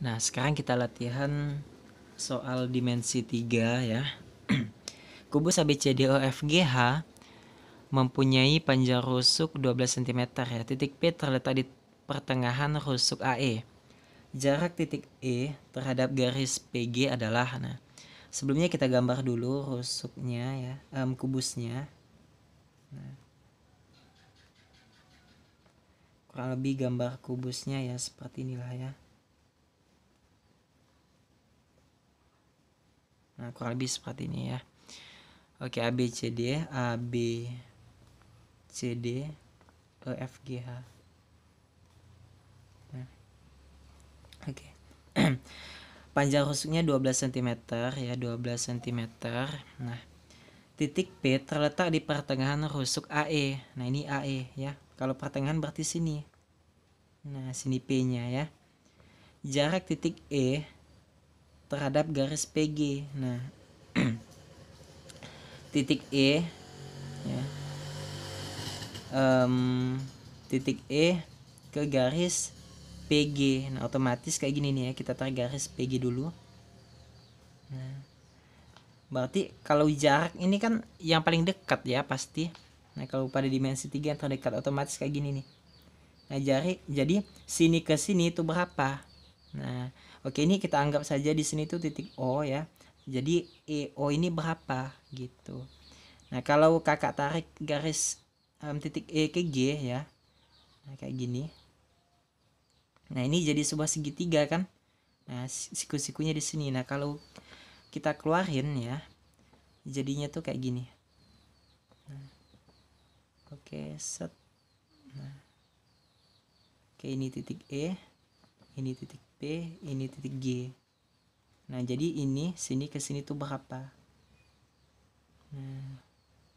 Nah, sekarang kita latihan soal dimensi 3 ya. Kubus ABCDOFGH e mempunyai panjang rusuk 12 cm ya. Titik P terletak di pertengahan rusuk AE. Jarak titik E terhadap garis PG adalah nah. Sebelumnya kita gambar dulu rusuknya ya, um, kubusnya. Nah. Kurang lebih gambar kubusnya ya seperti inilah ya. Nah, kurang lebih seperti ini ya. Oke, A B C D A B C D E F G H. Nah. Oke. Panjang rusuknya 12 cm ya, 12 cm. Nah, titik P terletak di pertengahan rusuk AE. Nah, ini AE ya. Kalau pertengahan berarti sini. Nah, sini P-nya ya. Jarak titik E terhadap garis PG. Nah, titik E ya. Um, titik E ke garis PG. Nah, otomatis kayak gini nih ya, kita tarik garis PG dulu. Nah, berarti kalau jarak ini kan yang paling dekat ya pasti. Nah, kalau pada dimensi 3 yang terdekat otomatis kayak gini nih. Nah, jari, jadi sini ke sini itu berapa? Nah, oke ini kita anggap saja di sini tuh titik O ya. Jadi EO ini berapa gitu. Nah, kalau kakak tarik garis um, titik E ke G ya. Nah, kayak gini. Nah, ini jadi sebuah segitiga kan? Nah, siku-sikunya di sini. Nah, kalau kita keluarin ya, jadinya tuh kayak gini. Nah. Oke, set. Nah. Oke, ini titik E, ini titik P ini titik G nah jadi ini sini ke sini tuh berapa nah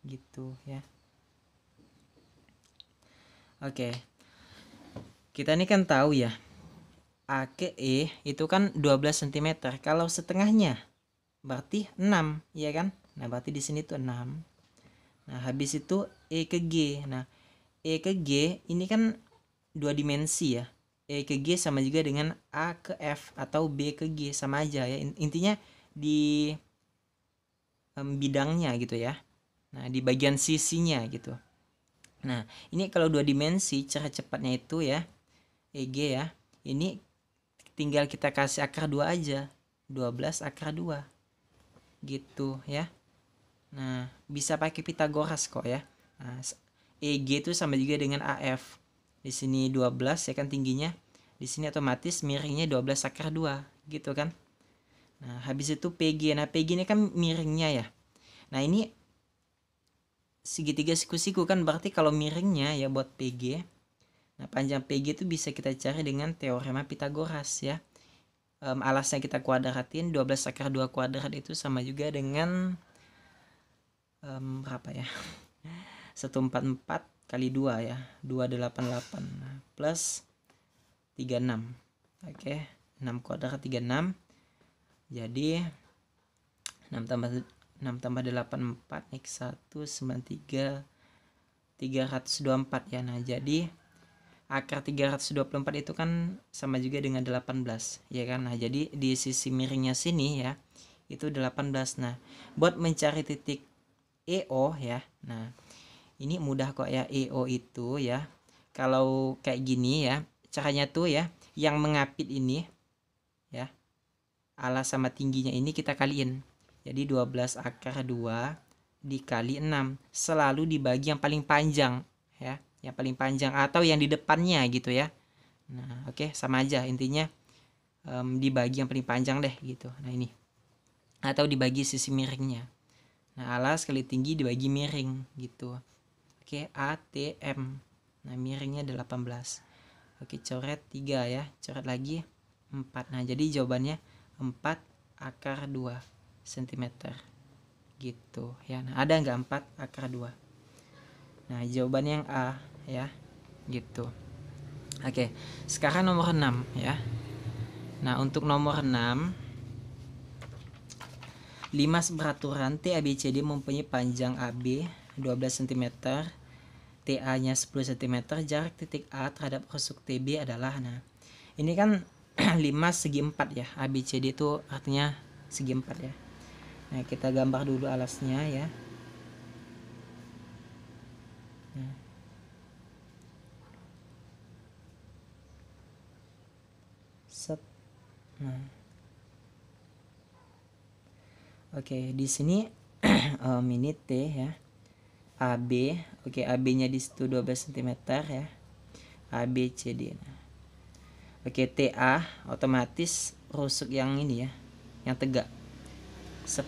gitu ya oke kita ini kan tahu ya A ke E itu kan 12 cm kalau setengahnya berarti 6 ya kan nah berarti di sini tuh 6 Nah, habis itu E ke G. Nah, E ke G ini kan dua dimensi ya. E ke G sama juga dengan A ke F atau B ke G sama aja ya. Intinya di um, bidangnya gitu ya. Nah, di bagian sisinya gitu. Nah, ini kalau dua dimensi cara cepatnya itu ya EG ya. Ini tinggal kita kasih akar dua aja. 12 akar dua Gitu ya. Nah, bisa pakai Pitagoras kok ya. Nah, EG itu sama juga dengan AF di sini 12 ya kan tingginya di sini otomatis miringnya 12 akar 2 gitu kan nah habis itu PG nah PG ini kan miringnya ya nah ini segitiga siku-siku kan berarti kalau miringnya ya buat PG nah panjang PG itu bisa kita cari dengan teorema Pitagoras ya um, alasnya kita kuadratin 12 akar 2 kuadrat itu sama juga dengan um, berapa ya 144 kali 2 ya 288 plus 36 oke okay. 6 kuadrat 36 jadi 6 tambah 6 tambah 8 4 x 1 93 324 ya nah jadi akar 324 itu kan sama juga dengan 18 ya kan nah jadi di sisi miringnya sini ya itu 18 nah buat mencari titik EO ya nah ini mudah kok ya EO itu ya kalau kayak gini ya caranya tuh ya yang mengapit ini ya alas sama tingginya ini kita kaliin jadi 12 akar 2 dikali 6 selalu dibagi yang paling panjang ya yang paling panjang atau yang di depannya gitu ya nah oke okay, sama aja intinya um, dibagi yang paling panjang deh gitu nah ini atau dibagi sisi miringnya nah alas kali tinggi dibagi miring gitu pakai ATM nah miringnya 18 oke coret 3 ya coret lagi 4 nah jadi jawabannya 4 akar 2 cm gitu ya nah, ada nggak 4 akar 2 nah jawabannya yang A ya gitu oke sekarang nomor 6 ya nah untuk nomor 6 5 beraturan T ABCD mempunyai panjang AB 12 cm TA-nya 10 cm, jarak titik A terhadap rusuk TB adalah nah. Ini kan 5 segi 4 ya. ABCD itu artinya segi 4 ya. Nah, kita gambar dulu alasnya ya. Set. Nah. Oke, di sini um, eh, ini T ya. AB oke AB nya di situ 12 cm ya ABCD nah. oke TA otomatis rusuk yang ini ya yang tegak 10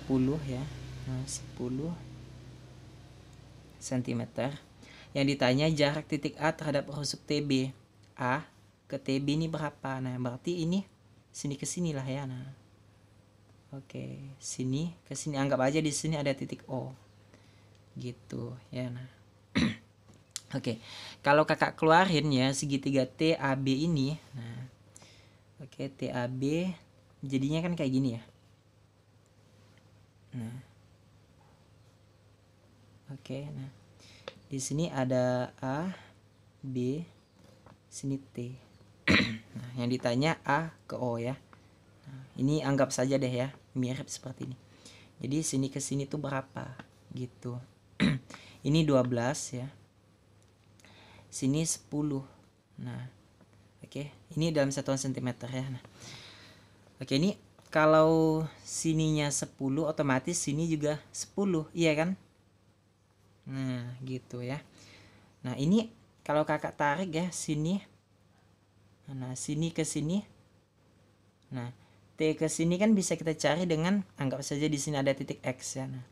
ya nah, 10 cm yang ditanya jarak titik A terhadap rusuk TB A ke TB ini berapa nah berarti ini sini ke sini lah ya nah oke sini ke sini anggap aja di sini ada titik O gitu ya nah Oke, okay. kalau kakak keluarin ya segitiga TAB ini, nah, oke okay, TAB jadinya kan kayak gini ya. Nah, oke, okay, nah di sini ada A, B, sini T. nah, yang ditanya A ke O ya. Nah, ini anggap saja deh ya, mirip seperti ini. Jadi sini ke sini tuh berapa gitu ini 12 ya sini 10 nah oke okay. ini dalam satuan sentimeter ya nah oke okay, ini kalau sininya 10 otomatis sini juga 10 iya kan nah gitu ya nah ini kalau kakak tarik ya sini nah sini ke sini nah T ke sini kan bisa kita cari dengan anggap saja di sini ada titik X ya nah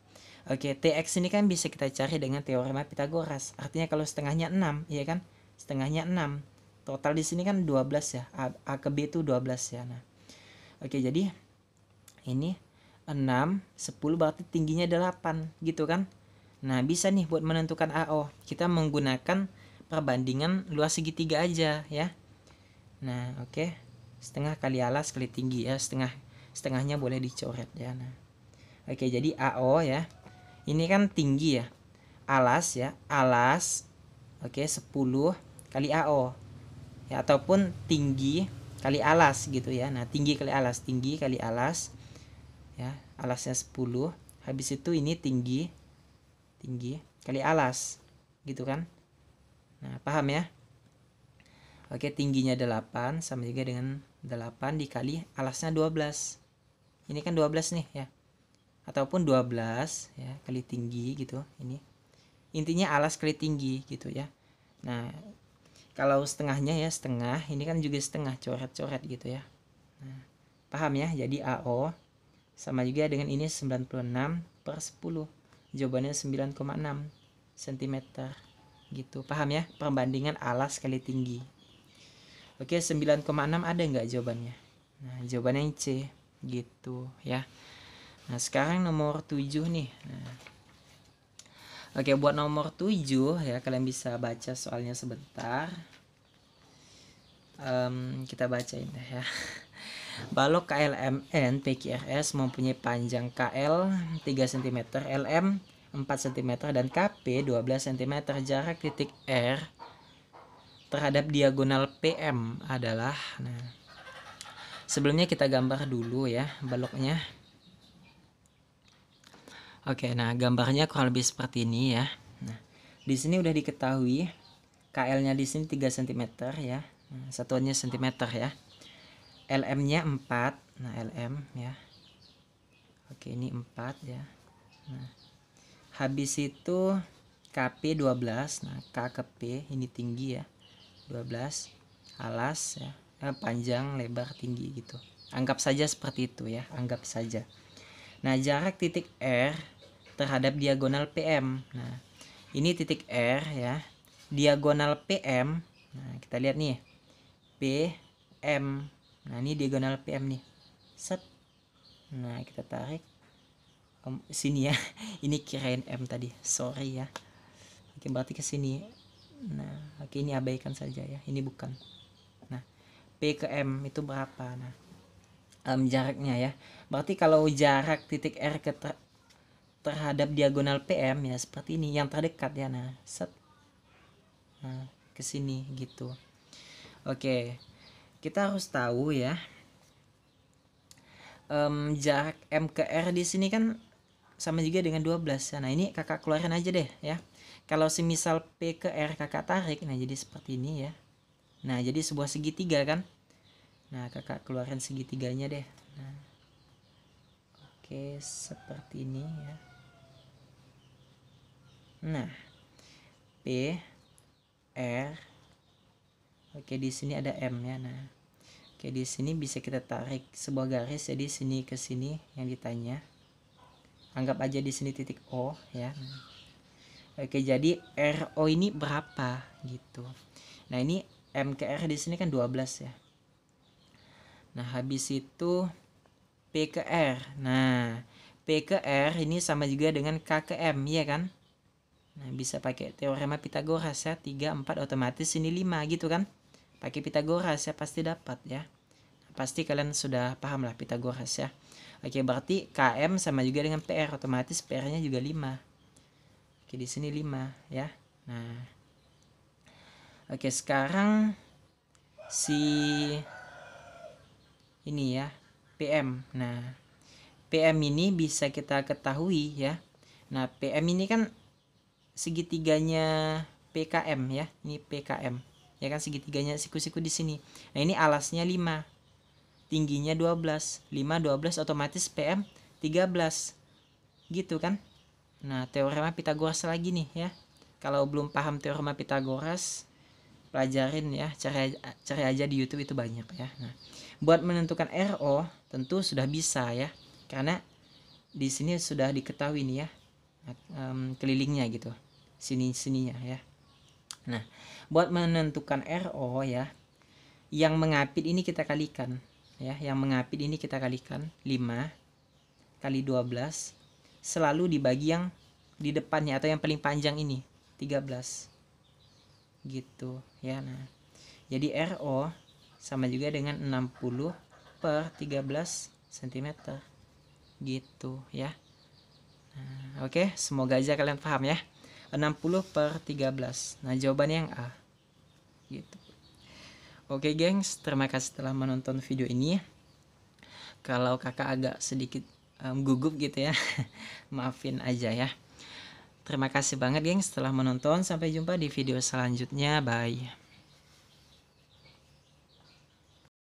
Oke, Tx ini kan bisa kita cari dengan teorema Pitagoras. Artinya kalau setengahnya 6, ya kan? Setengahnya 6. Total di sini kan 12 ya. A, A ke B itu 12 ya. Nah. Oke, jadi ini 6, 10 berarti tingginya 8 gitu kan? Nah, bisa nih buat menentukan AO. Kita menggunakan perbandingan luas segitiga aja ya. Nah, oke. Setengah kali alas kali tinggi ya, setengah setengahnya boleh dicoret ya. Nah. Oke, jadi AO ya ini kan tinggi ya. Alas ya, alas. Oke, okay, 10 kali AO. Ya, ataupun tinggi kali alas gitu ya. Nah, tinggi kali alas, tinggi kali alas. Ya, alasnya 10. Habis itu ini tinggi tinggi kali alas gitu kan. Nah, paham ya? Oke, tingginya 8 sama juga dengan 8 dikali alasnya 12. Ini kan 12 nih ya ataupun 12 ya kali tinggi gitu ini intinya alas kali tinggi gitu ya nah kalau setengahnya ya setengah ini kan juga setengah coret-coret gitu ya nah, paham ya jadi AO sama juga dengan ini 96 per 10 jawabannya 9,6 cm gitu paham ya perbandingan alas kali tinggi Oke, 9,6 ada nggak jawabannya? Nah, jawabannya C gitu ya. Nah, sekarang nomor 7 nih. Nah. Oke, buat nomor 7 ya kalian bisa baca soalnya sebentar. Um, kita bacain deh ya. Balok KLMN PQRS mempunyai panjang KL 3 cm, LM 4 cm dan KP 12 cm. Jarak titik R terhadap diagonal PM adalah nah. Sebelumnya kita gambar dulu ya baloknya. Oke, nah gambarnya kurang lebih seperti ini ya. Nah, di sini udah diketahui KL-nya di sini 3 cm ya. Nah, satuannya cm ya. LM-nya 4. Nah, LM ya. Oke, ini 4 ya. Nah, habis itu KP 12. Nah, K ke P ini tinggi ya. 12 alas ya. Eh, panjang, lebar, tinggi gitu. Anggap saja seperti itu ya, anggap saja. Nah, jarak titik R terhadap diagonal PM. Nah, ini titik R ya. Diagonal PM. Nah, kita lihat nih. PM. Nah, ini diagonal PM nih. Set. Nah, kita tarik um, sini ya. Ini kirain M tadi. Sorry ya. Oke, berarti ke sini. Nah, oke ini abaikan saja ya. Ini bukan. Nah, P ke M itu berapa? Nah, um, jaraknya ya berarti kalau jarak titik R ke ter terhadap diagonal PM ya seperti ini yang terdekat ya nah set nah ke sini gitu oke kita harus tahu ya um, jarak M ke R di sini kan sama juga dengan 12 ya. nah ini kakak keluarin aja deh ya kalau semisal P ke R kakak tarik nah jadi seperti ini ya nah jadi sebuah segitiga kan Nah, kakak keluarkan segitiganya deh. Nah, oke, seperti ini ya. Nah, P, R, oke di sini ada M ya. Nah, oke di sini bisa kita tarik sebuah garis jadi sini ke sini yang ditanya. Anggap aja di sini titik O ya. Oke, jadi RO ini berapa gitu. Nah, ini M ke R di sini kan 12 ya. Nah, habis itu P ke R. Nah, P ke R ini sama juga dengan K ke M, ya kan? Nah, bisa pakai teorema Pitagoras ya. 3, 4 otomatis ini 5 gitu kan. Pakai Pitagoras ya pasti dapat ya. Nah, pasti kalian sudah paham lah Pitagoras ya. Oke, berarti KM sama juga dengan PR. Otomatis PR-nya juga 5. Oke, di sini 5 ya. Nah. Oke, sekarang si ini ya PM nah PM ini bisa kita ketahui ya nah PM ini kan segitiganya PKM ya ini PKM ya kan segitiganya siku-siku di sini nah ini alasnya 5 tingginya 12 5 12 otomatis PM 13 gitu kan nah teorema Pitagoras lagi nih ya kalau belum paham teorema Pitagoras pelajarin ya cari cari aja di YouTube itu banyak ya nah buat menentukan RO tentu sudah bisa ya karena di sini sudah diketahui nih ya um, kelilingnya gitu sini sininya ya nah buat menentukan RO ya yang mengapit ini kita kalikan ya yang mengapit ini kita kalikan 5 kali 12 selalu dibagi yang di depannya atau yang paling panjang ini 13 gitu ya nah jadi RO sama juga dengan 60 per 13 cm gitu ya nah, oke okay. semoga aja kalian paham ya 60 per 13 nah jawabannya yang A gitu oke okay, gengs terima kasih telah menonton video ini kalau kakak agak sedikit um, gugup gitu ya maafin aja ya Terima kasih banget, geng, setelah menonton. Sampai jumpa di video selanjutnya. Bye.